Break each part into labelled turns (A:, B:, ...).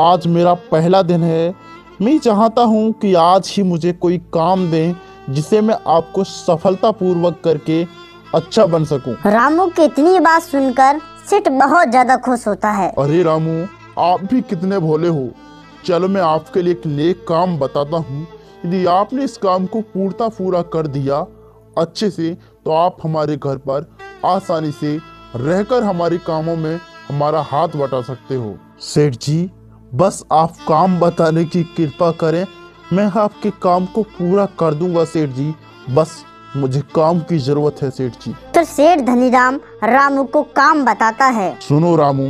A: आज मेरा पहला दिन है मैं चाहता हूँ कि आज ही मुझे कोई काम दे जिसे मैं आपको सफलतापूर्वक करके अच्छा बन सकूं। रामू की इतनी बात सुनकर सिट बहुत ज्यादा खुश होता है अरे रामू आप भी कितने भोले हो चलो मैं आपके लिए एक नेक काम बताता हूँ यदि आपने इस काम को पूर्णता पूरा कर दिया अच्छे से तो आप हमारे घर पर आसानी से रहकर हमारे कामों में हमारा हाथ बटा सकते हो सेठ जी बस आप काम बताने की कृपा करें मैं आपके काम को पूरा कर दूंगा सेठ जी बस मुझे काम की जरूरत है सेठ जी तो सेठ धनीराम रामू को काम बताता है सुनो रामू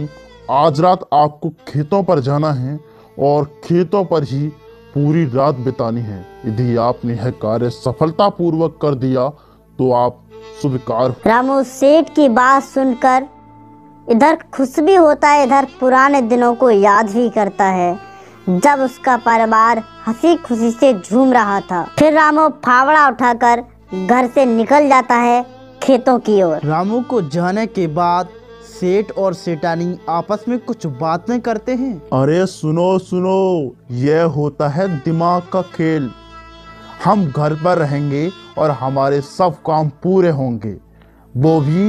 A: आज रात आपको खेतों पर जाना है और खेतों पर ही पूरी रात बितानी है यदि आपने यह कार्य सफलता पूर्वक कर दिया तो आप स्वीकार रामू सेठ की बात सुनकर इधर खुश भी होता है इधर पुराने दिनों को याद भी करता है जब उसका परिवार हंसी खुशी से झूम रहा था फिर रामो फावड़ा उठाकर घर से निकल जाता है खेतों की ओर रामू को जाने
B: के बाद सेठ और सेठानी आपस में कुछ बातें करते हैं
A: अरे सुनो सुनो यह होता है दिमाग का खेल हम घर पर रहेंगे और हमारे सब काम पूरे होंगे वो भी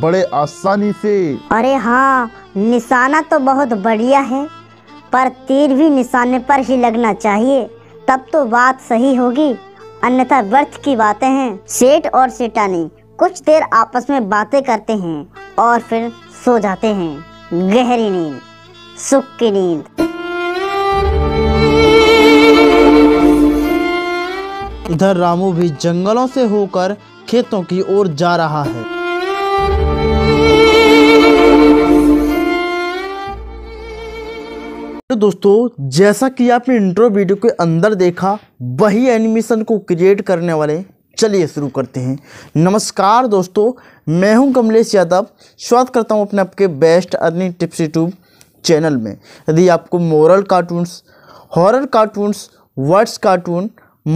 A: बड़े आसानी से अरे हाँ निशाना तो बहुत बढ़िया है पर तीर भी निशाने पर ही लगना चाहिए तब तो बात सही होगी अन्यथा व्यर्थ की बातें हैं सेठ और सेठानी कुछ देर आपस में बातें करते हैं और फिर सो जाते हैं गहरी नींद सुख की नींद
B: इधर रामू भी जंगलों से होकर खेतों की ओर जा रहा है तो दोस्तों जैसा कि आपने इंट्रो वीडियो के अंदर देखा वही एनिमेशन को क्रिएट करने वाले चलिए शुरू करते हैं नमस्कार दोस्तों मैं हूं कमलेश यादव स्वागत करता हूं अपने आपके best earning tips YouTube channel में यदि आपको moral cartoons horror cartoons words cartoon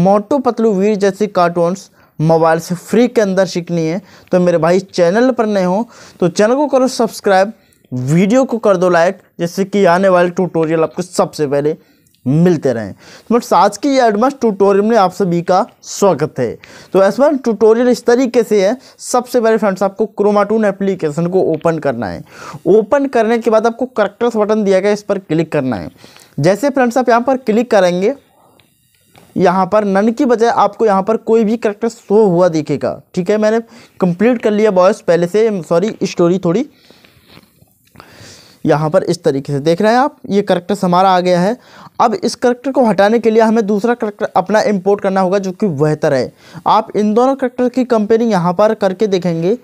B: Motu Patlu Vir जैसे कार्टून्स मोबाइल से फ्री के अंदर सीखनी है तो मेरे भाई चैनल पर नए हो तो चैनल को करो सब्सक्राइब वीडियो को कर दो लाइक जिससे कि आने वाले ट्यूटोरियल आपको सबसे पहले मिलते रहें तो बट आज की ये एडवांस ट्यूटोरियल में आप सभी का स्वागत है तो एडवांस ट्यूटोरियल इस तरीके से है सबसे पहले फ्रेंड्स आपको क्रोमाटून एप्लीकेशन को ओपन करना है ओपन करने के बाद आपको करेक्टर्स बटन दिया गया इस पर क्लिक करना है जैसे फ्रेंड्स आप यहाँ पर क्लिक करेंगे यहाँ पर नन की बजाय आपको यहाँ पर कोई भी करेक्टर शो हुआ दिखेगा ठीक है मैंने कंप्लीट कर लिया बॉयस पहले से सॉरी स्टोरी थोड़ी यहाँ पर इस तरीके से देख रहे हैं आप ये करेक्टर्स हमारा आ गया है अब इस करेक्टर को हटाने के लिए हमें दूसरा करेक्टर अपना इम्पोर्ट करना होगा जो कि बेहतर है आप इन दोनों करेक्टर की कंपेयरिंग यहाँ पर करके देखेंगे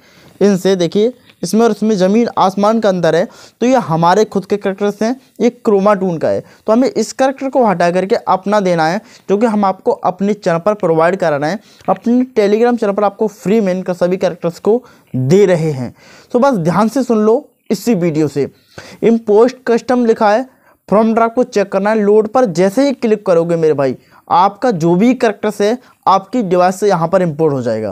B: इनसे देखिए इसमें और इसमें ज़मीन आसमान का अंदर है तो ये हमारे खुद के करेक्टर्स हैं ये क्रोमाटून का है तो हमें इस करेक्टर को हटा करके अपना देना है जो कि हम आपको अपने चैनल पर प्रोवाइड कराना है अपने टेलीग्राम चैनल पर आपको फ्री में इनका सभी करेक्टर्स को दे रहे हैं तो बस ध्यान से सुन लो इसी वीडियो से इम्पोस्ट कस्टम लिखा है फॉर्म ड्राफ्ट को चेक करना है लोड पर जैसे ही क्लिक करोगे मेरे भाई आपका जो भी करेक्टर्स है आपकी डिवाइस से यहाँ पर इम्पोर्ट हो जाएगा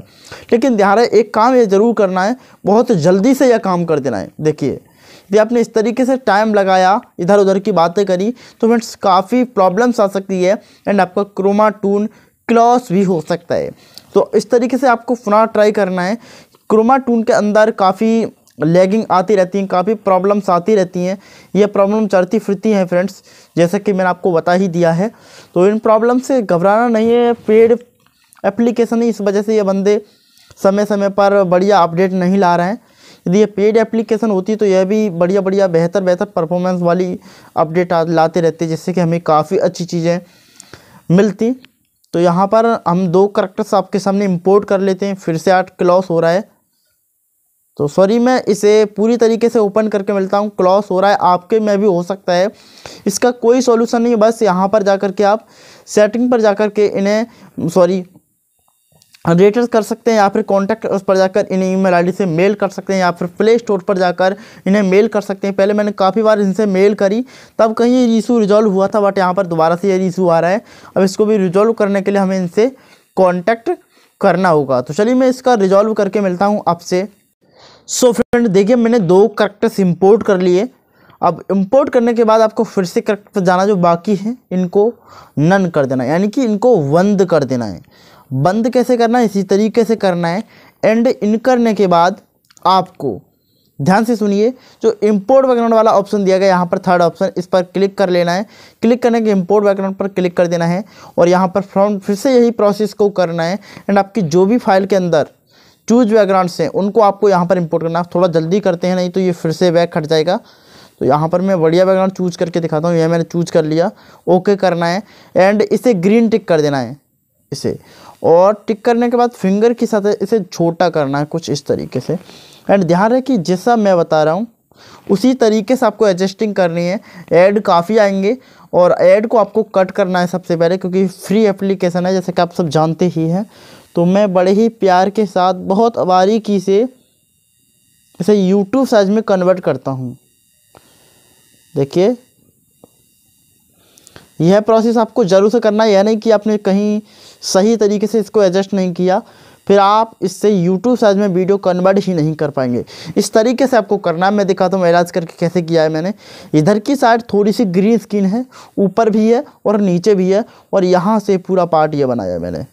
B: लेकिन ध्यान है एक काम ये ज़रूर करना है बहुत जल्दी से यह काम कर देना है देखिए यदि आपने इस तरीके से टाइम लगाया इधर उधर की बातें करी तो फ्रेंड्स काफ़ी प्रॉब्लम्स आ सकती है एंड आपका क्रोमा टून क्लॉस भी हो सकता है तो इस तरीके से आपको पुनः ट्राई करना है क्रोमा टून के अंदर काफ़ी लैगिंग आती रहती हैं काफ़ी प्रॉब्लम्स आती रहती हैं ये प्रॉब्लम चलती फिरती हैं फ्रेंड्स जैसा कि मैंने आपको बता ही दिया है तो इन प्रॉब्लम से घबराना नहीं है पेड एप्लीकेशन इस वजह से ये बंदे समय समय पर बढ़िया अपडेट नहीं ला रहे हैं यदि ये पेड एप्लीकेशन होती तो यह भी बढ़िया बढ़िया बेहतर बेहतर परफॉर्मेंस वाली अपडेट लाते रहते जिससे कि हमें काफ़ी अच्छी चीज़ें मिलती तो यहाँ पर हम दो करेक्टर्स आपके सामने इम्पोर्ट कर लेते हैं फिर से आठ क्लॉस हो रहा है तो सॉरी मैं इसे पूरी तरीके से ओपन करके मिलता हूँ क्लॉस हो रहा है आपके में भी हो सकता है इसका कोई सॉल्यूशन नहीं है बस यहाँ पर जा कर के आप सेटिंग पर जा कर के इन्हें सॉरी रेटर कर सकते हैं या फिर कॉन्टैक्ट उस पर जाकर इन्हें ईमेल आईडी से मेल कर सकते हैं या फिर प्ले स्टोर पर जाकर इन्हें मेल कर सकते हैं पहले मैंने काफ़ी बार इनसे मेल करी तब कहीं ये इशू रिजॉल्व हुआ था बट यहाँ पर दोबारा से ये इशू आ रहा है अब इसको भी रिजॉल्व करने के लिए हमें इनसे कॉन्टैक्ट करना होगा तो चलिए मैं इसका रिजॉल्व करके मिलता हूँ आपसे सो फ्रेंड देखिए मैंने दो करेक्टर्स इंपोर्ट कर लिए अब इंपोर्ट करने के बाद आपको फिर से करेक्ट पर जाना जो बाकी है इनको नन कर देना यानी कि इनको बंद कर देना है बंद कैसे करना है इसी तरीके से करना है एंड इन करने के बाद आपको ध्यान से सुनिए जो इंपोर्ट बैकग्राउंड वाला ऑप्शन दिया गया यहाँ पर थर्ड ऑप्शन इस पर क्लिक कर लेना है क्लिक करने के इंपोर्ट बैकग्राउंड पर क्लिक कर देना है और यहाँ पर फ्रॉम फिर से यही प्रोसेस को करना है एंड आपकी जो भी फाइल के अंदर चूज बैकग्राउंड हैं उनको आपको यहाँ पर इम्पोर्ट करना थोड़ा जल्दी करते हैं नहीं तो ये फिर से बैक हट जाएगा तो यहाँ पर मैं बढ़िया बैकग्राउंड चूज करके दिखाता हूँ यह मैंने चूज कर लिया ओके करना है एंड इसे ग्रीन टिक कर देना है इसे और टिक करने के बाद फिंगर के साथ इसे छोटा करना है कुछ इस तरीके से एंड ध्यान रहे कि जैसा मैं बता रहा हूँ उसी तरीके से आपको एडजस्टिंग करनी है ऐड काफ़ी आएंगे और ऐड को आपको कट करना है सबसे पहले क्योंकि फ्री एप्लीकेशन है जैसे कि आप सब जानते ही हैं तो मैं बड़े ही प्यार के साथ बहुत बारीकी से इसे यूट्यूब साइज में कन्वर्ट करता हूँ देखिए यह प्रोसेस आपको ज़रूर से करना है यह नहीं कि आपने कहीं सही तरीके से इसको एडजस्ट नहीं किया फिर आप इससे यूट्यूब साइज में वीडियो कन्वर्ट ही नहीं कर पाएंगे इस तरीके से आपको करना है मैं दिखाता हूँ इलाज करके कैसे किया है मैंने इधर की साइड थोड़ी सी ग्रीन स्किन है ऊपर भी है और नीचे भी है और यहाँ से पूरा पार्ट ये बनाया मैंने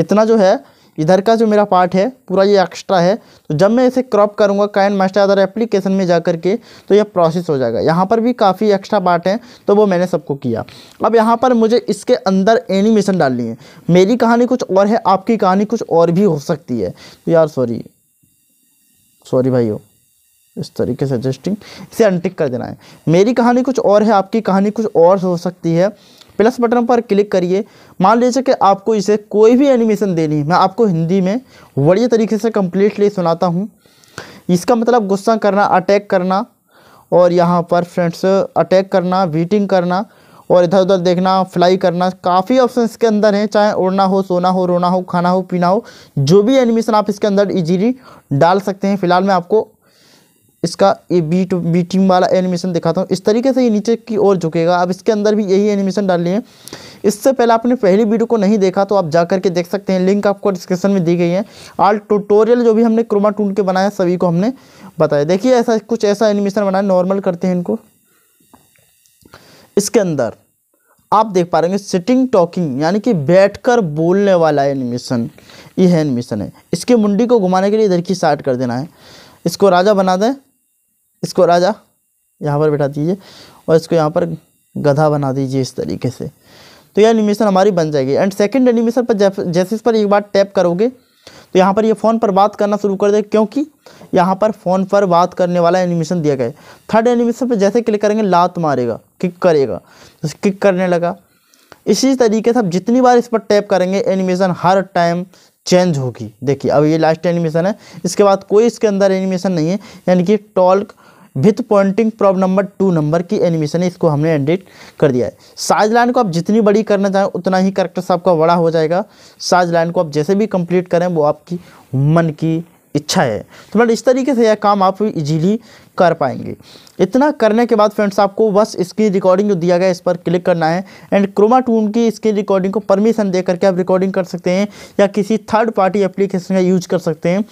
B: इतना जो है इधर का जो मेरा पार्ट है पूरा ये एक्स्ट्रा है तो जब मैं इसे क्रॉप करूँगा कैन मास्टर अदर एप्लीकेशन में जा करके तो ये प्रोसेस हो जाएगा यहाँ पर भी काफ़ी एक्स्ट्रा पार्ट हैं तो वो मैंने सबको किया अब यहाँ पर मुझे इसके अंदर एनिमेशन डालनी है मेरी कहानी कुछ और है आपकी कहानी कुछ और भी हो सकती है तो यार सॉरी सॉरी भाई हो इस तरीके से एडजस्टिंग इसे अनटिक कर देना है मेरी कहानी कुछ और है आपकी कहानी कुछ और हो सकती है प्लस बटन पर क्लिक करिए मान लीजिए कि आपको इसे कोई भी एनिमेशन देनी है मैं आपको हिंदी में बढ़िया तरीके से कम्प्लीटली सुनाता हूँ इसका मतलब गुस्सा करना अटैक करना और यहाँ पर फ्रेंड्स अटैक करना वीटिंग करना और इधर उधर देखना फ्लाई करना काफ़ी ऑप्शन इसके अंदर हैं चाहे उड़ना हो सोना हो रोना हो खाना हो पीना हो जो भी एनिमेशन आप इसके अंदर इजीली डाल सकते हैं फिलहाल मैं आपको इसका ये बीट बी टीम वाला एनिमेशन दिखाता हूँ इस तरीके से ये नीचे की ओर झुकेगा अब इसके अंदर भी यही एनिमेशन डाल लिए इससे पहले आपने पहली वीडियो को नहीं देखा तो आप जा करके देख सकते हैं लिंक आपको डिस्क्रिप्शन में दी गई है आल टूटोरियल जो भी हमने क्रोमा टून के बनाया सभी को हमने बताया देखिए ऐसा कुछ ऐसा एनिमेशन बनाया नॉर्मल करते हैं इनको इसके अंदर आप देख पा रहे हैं सिटिंग टॉकिंग यानी कि बैठकर बोलने वाला एनिमेशन ये है एनिमेशन है इसके मुंडी को घुमाने के लिए इधर की साइड कर देना है इसको राजा बना दें इसको राजा यहाँ पर बैठा दीजिए और इसको यहाँ पर गधा बना दीजिए इस तरीके से तो यह एनिमेशन हमारी बन जाएगी एंड सेकंड एनिमेशन पर जैसे इस पर एक बार टैप करोगे तो यहाँ पर ये यह फ़ोन पर बात करना शुरू कर दे क्योंकि यहाँ पर फ़ोन पर बात करने वाला एनिमेशन दिया गया है थर्ड एनिमेशन पर जैसे क्लिक करेंगे लात मारेगा किक करेगा तो किक करने लगा इसी तरीके से आप जितनी बार इस पर टैप करेंगे एनिमेशन हर टाइम चेंज होगी देखिए अब ये लास्ट एनिमेशन है इसके बाद कोई इसके अंदर एनिमेशन नहीं है यानी कि टॉल्क विथ पॉइंटिंग प्रॉब नंबर टू नंबर की एनिमेशन है इसको हमने एडिट कर दिया है साइज लाइन को आप जितनी बड़ी करना चाहें उतना ही करेक्टर्स आपका बड़ा हो जाएगा साइज लाइन को आप जैसे भी कंप्लीट करें वो आपकी मन की इच्छा है तो मतलब इस तरीके से यह काम आप इजीली कर पाएंगे इतना करने के बाद फ्रेंड्स आपको बस स्क्रीन रिकॉर्डिंग जो दिया गया है इस पर क्लिक करना है एंड क्रोमा टून की स्क्रीन रिकॉर्डिंग को परमिशन दे करके आप रिकॉर्डिंग कर सकते हैं या किसी थर्ड पार्टी एप्लीकेशन का यूज कर सकते हैं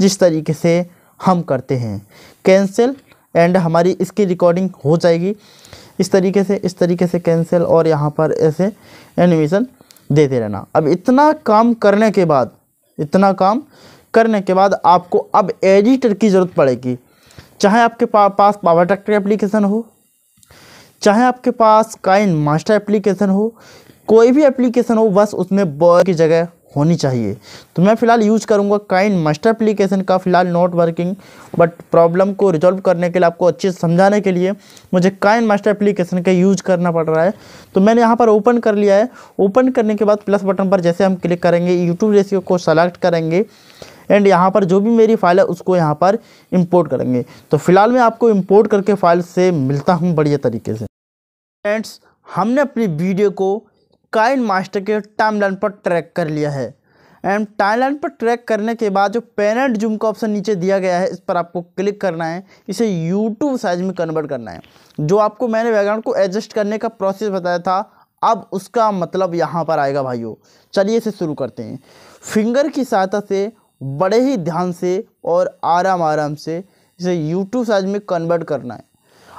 B: जिस तरीके से हम करते हैं कैंसिल एंड हमारी इसकी रिकॉर्डिंग हो जाएगी इस तरीके से इस तरीके से कैंसिल और यहाँ पर ऐसे एनिमेशन देते रहना अब इतना काम करने के बाद इतना काम करने के बाद आपको अब एडिटर की ज़रूरत पड़ेगी चाहे आपके पा, पास पावर ट्रैक्टर एप्लीकेशन हो चाहे आपके पास काइन मास्टर एप्लीकेशन हो कोई भी एप्लीकेशन हो बस उसमें बॉय की जगह होनी चाहिए तो मैं फ़िलहाल यूज़ करूँगा काइन मास्टर एप्लीकेशन का फ़िलहाल नॉट वर्किंग बट प्रॉब्लम को रिजॉल्व करने के लिए आपको अच्छे से समझाने के लिए मुझे काइन मास्टर एप्लीकेशन का यूज़ करना पड़ रहा है तो मैंने यहाँ पर ओपन कर लिया है ओपन करने के बाद प्लस बटन पर जैसे हम क्लिक करेंगे यूट्यूब रेसियो को सेलेक्ट करेंगे एंड यहाँ पर जो भी मेरी फाइल है उसको यहाँ पर इम्पोर्ट करेंगे तो फिलहाल मैं आपको इम्पोर्ट करके फाइल से मिलता हूँ बढ़िया तरीके से फ्रेंड्स हमने अपनी वीडियो को काइन मास्टर के टाइमलाइन पर ट्रैक कर लिया है एंड टाइमलाइन पर ट्रैक करने के बाद जो पेरेंट जूम का ऑप्शन नीचे दिया गया है इस पर आपको क्लिक करना है इसे यूट्यूब साइज में कन्वर्ट करना है जो आपको मैंने बैकग्राउंड को एडजस्ट करने का प्रोसेस बताया था अब उसका मतलब यहाँ पर आएगा भाइयों चलिए इसे शुरू करते हैं फिंगर की सहायता से बड़े ही ध्यान से और आराम आराम से इसे यूट्यूब साइज में कन्वर्ट करना है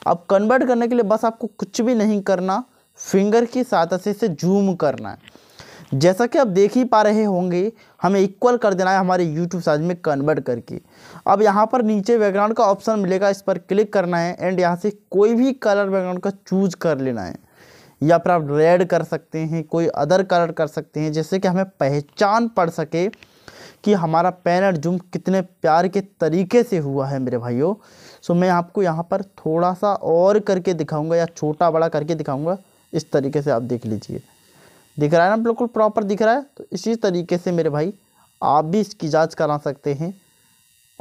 B: अब कन्वर्ट करने के लिए बस आपको कुछ भी नहीं करना फिंगर की सहायता से इसे जूम करना है जैसा कि आप देख ही पा रहे होंगे हमें इक्वल कर देना है हमारे यूट्यूब साइज में कन्वर्ट करके अब यहाँ पर नीचे बैकग्राउंड का ऑप्शन मिलेगा इस पर क्लिक करना है एंड यहाँ से कोई भी कलर बैकग्राउंड का चूज कर लेना है या फिर आप रेड कर सकते हैं कोई अदर कलर कर सकते हैं जैसे कि हमें पहचान पड़ सके कि हमारा पैनल जूम कितने प्यार के तरीके से हुआ है मेरे भाइयों सो मैं आपको यहाँ पर थोड़ा सा और करके दिखाऊंगा या छोटा बड़ा करके दिखाऊंगा इस तरीके से आप देख लीजिए दिख रहा है ना बिल्कुल प्रॉपर दिख रहा है तो इसी तरीके से मेरे भाई आप भी इसकी जांच करा सकते हैं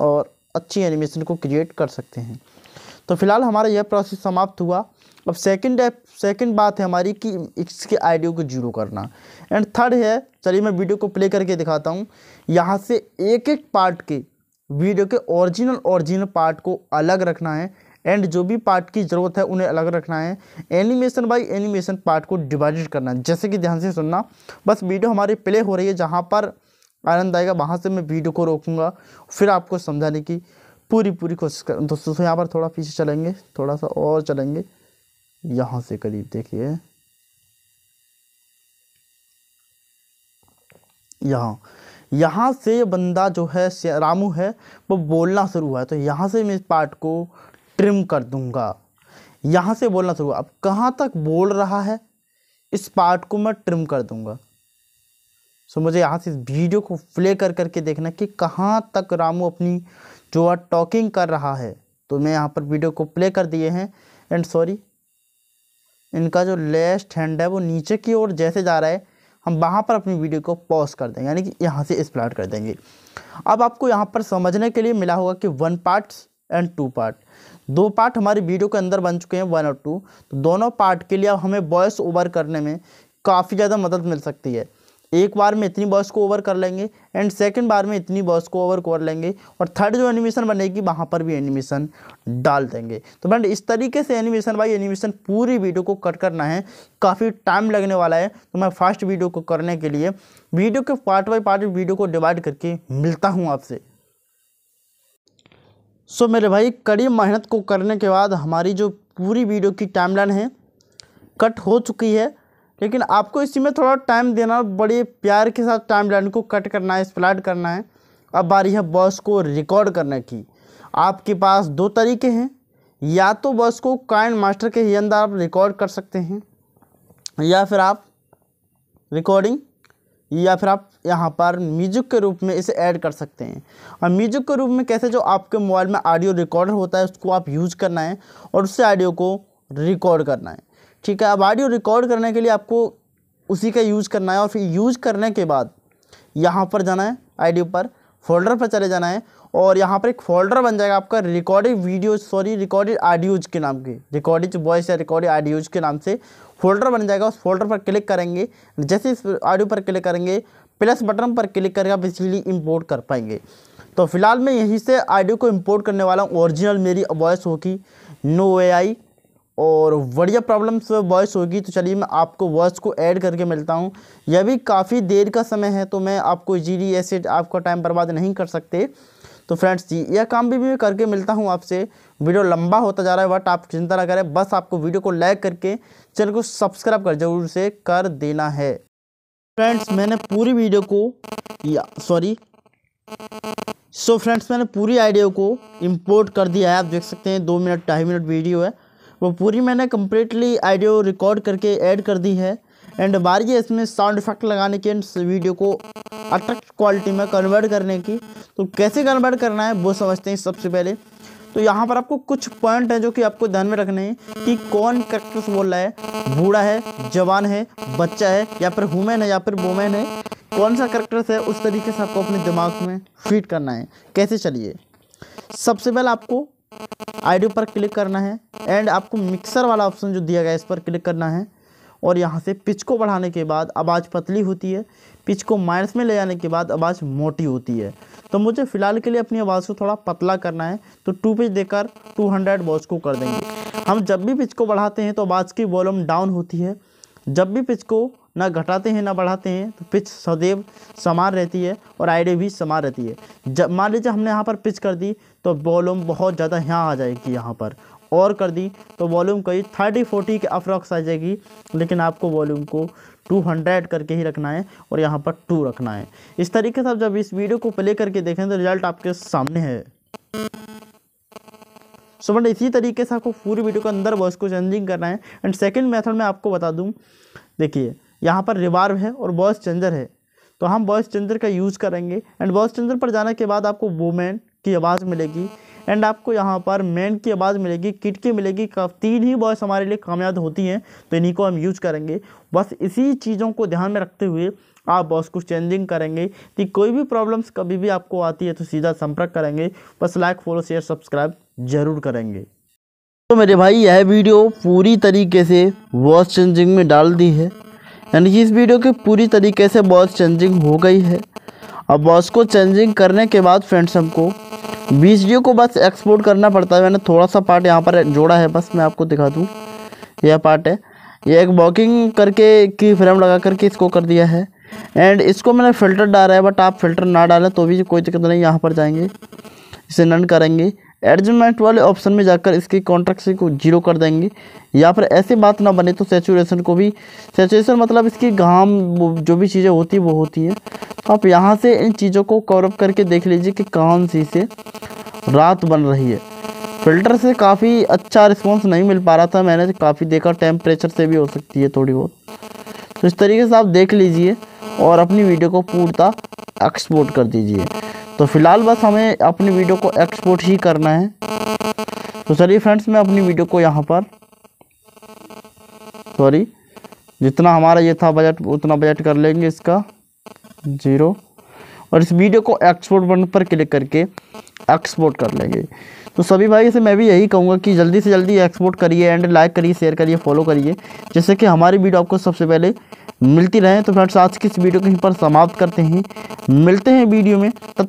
B: और अच्छी एनिमेशन को क्रिएट कर सकते हैं तो फिलहाल हमारा यह प्रोसेस समाप्त हुआ अब सेकंड सेकेंड बात है हमारी कि इसके आइडियो को जीरो करना एंड थर्ड है चलिए मैं वीडियो को प्ले करके दिखाता हूँ यहाँ से एक एक पार्ट के वीडियो के ओरिजिनल ओरिजिनल पार्ट को अलग रखना है एंड जो भी पार्ट की ज़रूरत है उन्हें अलग रखना है एनिमेशन बाई एनिमेशन पार्ट को डिवाइडेड करना है जैसे कि ध्यान से सुनना बस वीडियो हमारी प्ले हो रही है जहाँ पर आनंद आएगा वहाँ से मैं वीडियो को रोकूँगा फिर आपको समझाने की पूरी पूरी कोशिश कर दोस्तों तो यहाँ पर थोड़ा पीछे चलेंगे थोड़ा सा और चलेंगे यहाँ से करीब देखिए यहाँ यहाँ से बंदा जो है रामू है वो बोलना शुरू हुआ है तो यहाँ से मैं इस पार्ट को ट्रिम कर दूंगा यहाँ से बोलना शुरू अब कहाँ तक बोल रहा है इस पार्ट को मैं ट्रिम कर दूंगा सो मुझे यहाँ से इस वीडियो को प्ले कर करके देखना कि कहाँ तक रामू अपनी जो है टॉकिंग कर रहा है तो मैं यहाँ पर वीडियो को प्ले कर दिए हैं एंड सॉरी इनका जो लेफ्ट हैंड है वो नीचे की ओर जैसे जा रहा है हम वहाँ पर अपनी वीडियो को पॉज कर देंगे यानी कि यहाँ से स्प्लाट कर देंगे अब आपको यहाँ पर समझने के लिए मिला होगा कि one parts and two part दो पार्ट हमारी वीडियो के अंदर बन चुके हैं वन और टू तो दोनों पार्ट के लिए अब हमें वॉयस ओवर करने में काफ़ी ज़्यादा मदद मिल सकती है एक बार में इतनी बॉयस को ओवर कर लेंगे एंड सेकंड बार में इतनी बॉयस को ओवर कर लेंगे और थर्ड जो एनिमेशन बनेगी वहाँ पर भी एनिमेशन डाल देंगे तो फ्रेंड इस तरीके से एनिमेशन बाई एनिमेशन पूरी वीडियो को कट करना है काफ़ी टाइम लगने वाला है तो मैं फास्ट वीडियो को करने के लिए वीडियो के पार्ट बाई पार्ट वीडियो को डिवाइड करके मिलता हूँ आपसे सो मेरे भाई कड़ी मेहनत को करने के बाद हमारी जो पूरी वीडियो की टाइमलाइन है कट हो चुकी है लेकिन आपको इसी में थोड़ा टाइम देना बड़े प्यार के साथ टाइमलाइन को कट करना है स्प्लाइड करना है अब बारी है बॉस को रिकॉर्ड करने की आपके पास दो तरीके हैं या तो बॉस को काइन मास्टर के ही अंदर आप रिकॉर्ड कर सकते हैं या फिर आप रिकॉर्डिंग या फिर आप यहाँ पर म्यूजिक के रूप में इसे ऐड कर सकते हैं और म्यूजिक के रूप में कैसे जो आपके मोबाइल में ऑडियो रिकॉर्डर होता है उसको आप यूज करना है और उससे ऑडियो को रिकॉर्ड करना है ठीक है अब ऑडियो रिकॉर्ड करने के लिए आपको उसी का यूज करना है और फिर यूज करने के बाद यहाँ पर जाना है ऑडियो पर फोल्डर पर चले जाना है और यहाँ पर एक फोल्डर बन जाएगा आपका recording video sorry recorded audios के नाम के रिकॉर्डिंग वॉइस या रिकॉर्डिंग ऑडियोज के नाम से फोल्डर बन जाएगा उस फोल्डर पर क्लिक करेंगे जैसे इस ऑडियो पर क्लिक करेंगे प्लस बटन पर क्लिक करके आप इजीली इंपोर्ट कर पाएंगे तो फिलहाल मैं यहीं से ऑडियो को इंपोर्ट करने वाला हूँ ओरिजिनल मेरी वॉइस होगी नो ए आई और बढ़िया प्रॉब्लम्स वॉइस होगी तो चलिए मैं आपको वॉइस को ऐड करके मिलता हूँ यह भी काफ़ी देर का समय है तो मैं आपको इजीली ऐसे आपका टाइम बर्बाद नहीं कर सकते तो फ्रेंड्स यह काम भी मैं करके मिलता हूँ आपसे वीडियो लंबा होता जा रहा है बट आप चिंता ना करें बस आपको वीडियो को लाइक करके चैनल को सब्सक्राइब कर जरूर से कर देना है फ्रेंड्स मैंने पूरी वीडियो को सॉरी सो फ्रेंड्स मैंने पूरी आइडियो को इंपोर्ट कर दिया है आप देख सकते हैं दो मिनट ढाई मिनट वीडियो है वो पूरी मैंने कम्प्लीटली आइडियो रिकॉर्ड करके ऐड कर दी है एंड बारी है इसमें साउंड इफेक्ट लगाने की एंड वीडियो को अट्रैक्ट क्वालिटी में कन्वर्ट करने की तो कैसे कन्वर्ट करना है वो समझते हैं सबसे पहले तो यहाँ पर आपको कुछ पॉइंट हैं जो कि आपको ध्यान में रखने हैं कि कौन करेक्टर्स बोल रहा है बूढ़ा है जवान है बच्चा है या फिर वुमेन है या फिर वोमेन है कौन सा करेक्टर्स है उस तरीके से आपको अपने दिमाग में फीट करना है कैसे चलिए सबसे पहले आपको आइडियो पर क्लिक करना है एंड आपको मिक्सर वाला ऑप्शन जो दिया गया है इस पर क्लिक करना है और यहाँ से पिच को बढ़ाने के बाद आवाज़ पतली होती है पिच को माइनस में ले जाने के बाद आवाज़ मोटी होती है तो मुझे फ़िलहाल के लिए अपनी आवाज़ को थोड़ा पतला करना है तो टू पिच देकर टू हंड्रेड वॉच को कर देंगे हम जब भी पिच को बढ़ाते हैं तो आवाज़ की वॉल्यूम डाउन होती है जब भी पिच को ना घटाते हैं ना बढ़ाते हैं तो पिच सदैव समान रहती है और आइडिया भी समान रहती है जब मान लीजिए हमने यहाँ पर पिच कर दी तो वॉल्यूम बहुत ज़्यादा यहाँ आ जाएगी यहाँ पर और कर दी तो वॉल्यूम कहीं थर्टी फोर्टी के अप्रॉक्स आ जाएगी लेकिन आपको वॉल्यूम को टू हंड्रेड करके ही रखना है और यहाँ पर टू रखना है इस तरीके से आप जब इस वीडियो को प्ले करके देखें तो रिजल्ट आपके सामने है सो बट इसी तरीके से आपको पूरी वीडियो के अंदर वॉइस को चेंजिंग करना है एंड सेकेंड मेथड में आपको बता दूँ देखिए यहाँ पर रिवार्व है और वॉइस चेंजर है तो हम वॉइस चेंजर का यूज़ करेंगे एंड वॉइस चेंजर पर जाने के बाद आपको वोमेन की आवाज़ मिलेगी एंड आपको यहाँ पर मैन की आवाज़ मिलेगी किट की मिलेगी तीन ही वॉइस हमारे लिए कामयाब होती हैं तो इन्हीं को हम यूज करेंगे बस इसी चीज़ों को ध्यान में रखते हुए आप बॉस को चेंजिंग करेंगे कि कोई भी प्रॉब्लम्स कभी भी आपको आती है तो सीधा संपर्क करेंगे बस लाइक फॉलो शेयर सब्सक्राइब जरूर करेंगे तो मेरे भाई यह वीडियो पूरी तरीके से बॉस चेंजिंग में डाल दी है यानी कि इस वीडियो की पूरी तरीके से बॉस चेंजिंग हो गई है अब को चेंजिंग करने के बाद फ्रेंड्स हमको वीडियो को बस एक्सपोर्ट करना पड़ता है मैंने थोड़ा सा पार्ट यहाँ पर जोड़ा है बस मैं आपको दिखा दूँ यह पार्ट है यह एक वॉकिंग करके की फ्रेम लगा करके इसको कर दिया है एंड इसको मैंने फिल्टर डाला है बट आप फिल्टर ना डालें तो भी कोई दिक्कत नहीं यहाँ पर जाएंगे इसे नन करेंगे एडजमेंट वाले ऑप्शन में जाकर इसकी कॉन्ट्रेक्शन को जीरो कर देंगे या फिर ऐसे बात ना बने तो सेचुरेशन को भी सेचुरेशन मतलब इसकी घाम जो भी चीज़ें होती वो होती है तो आप यहाँ से इन चीज़ों को कवरअप करके देख लीजिए कि कौन सी से रात बन रही है फिल्टर से काफ़ी अच्छा रिस्पॉन्स नहीं मिल पा रहा था मैंने काफ़ी देखा टेम्परेचर से भी हो सकती है थोड़ी बहुत तो इस तरीके से आप देख लीजिए और अपनी वीडियो को पूर्णता एक्सपोर्ट कर दीजिए तो फ़िलहाल बस हमें अपनी वीडियो को एक्सपोर्ट ही करना है तो चलिए फ्रेंड्स मैं अपनी वीडियो को यहाँ पर सॉरी जितना हमारा ये था बजट उतना बजट कर लेंगे इसका ज़ीरो और इस वीडियो को एक्सपोर्ट बटन पर क्लिक करके एक्सपोर्ट कर लेंगे तो सभी भाई से मैं भी यही कहूँगा कि जल्दी से जल्दी एक्सपोर्ट करिए एंड लाइक करिए शेयर करिए फॉलो करिए जैसे कि हमारी वीडियो आपको सबसे पहले मिलती रहे तो फ्रेंड्स आज की इस वीडियो को यहीं पर समाप्त करते हैं मिलते हैं वीडियो में तब